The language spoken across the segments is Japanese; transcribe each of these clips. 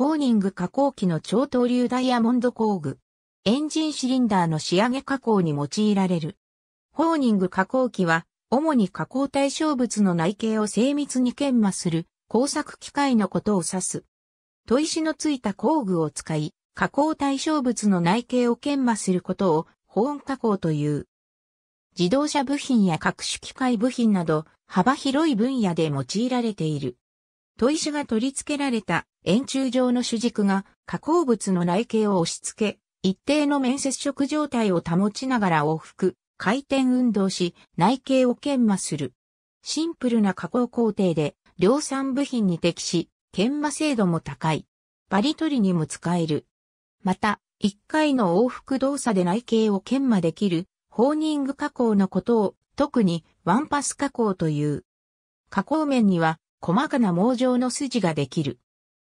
ホーニング加工機の超等流ダイヤモンド工具。エンジンシリンダーの仕上げ加工に用いられる。ホーニング加工機は、主に加工対象物の内径を精密に研磨する工作機械のことを指す。砥石のついた工具を使い、加工対象物の内径を研磨することを保温加工という。自動車部品や各種機械部品など幅広い分野で用いられている。砥石が取り付けられた円柱状の主軸が加工物の内径を押し付け、一定の面接触状態を保ちながら往復、回転運動し、内径を研磨する。シンプルな加工工程で、量産部品に適し、研磨精度も高い。バリ取りにも使える。また、一回の往復動作で内径を研磨できる、ホーニング加工のことを、特にワンパス加工という。加工面には細かな網状の筋ができる。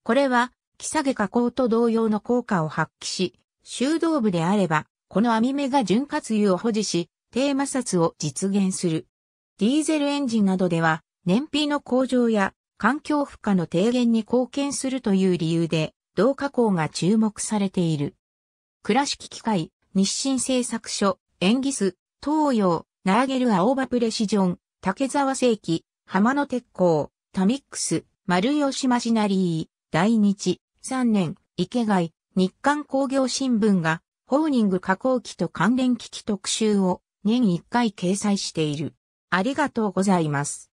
これは、木下げ加工と同様の効果を発揮し、修道部であれば、この網目が潤滑油を保持し、低摩擦を実現する。ディーゼルエンジンなどでは、燃費の向上や環境負荷の低減に貢献するという理由で、同加工が注目されている。倉敷機械、日清製作所、エンギス、東洋、ナーゲルアオーバプレシジョン、竹沢正機、浜野鉄工、タミックス、丸吉マシナリー、来日、3年、池外、日刊工業新聞が、ホーニング加工機と関連機器特集を年1回掲載している。ありがとうございます。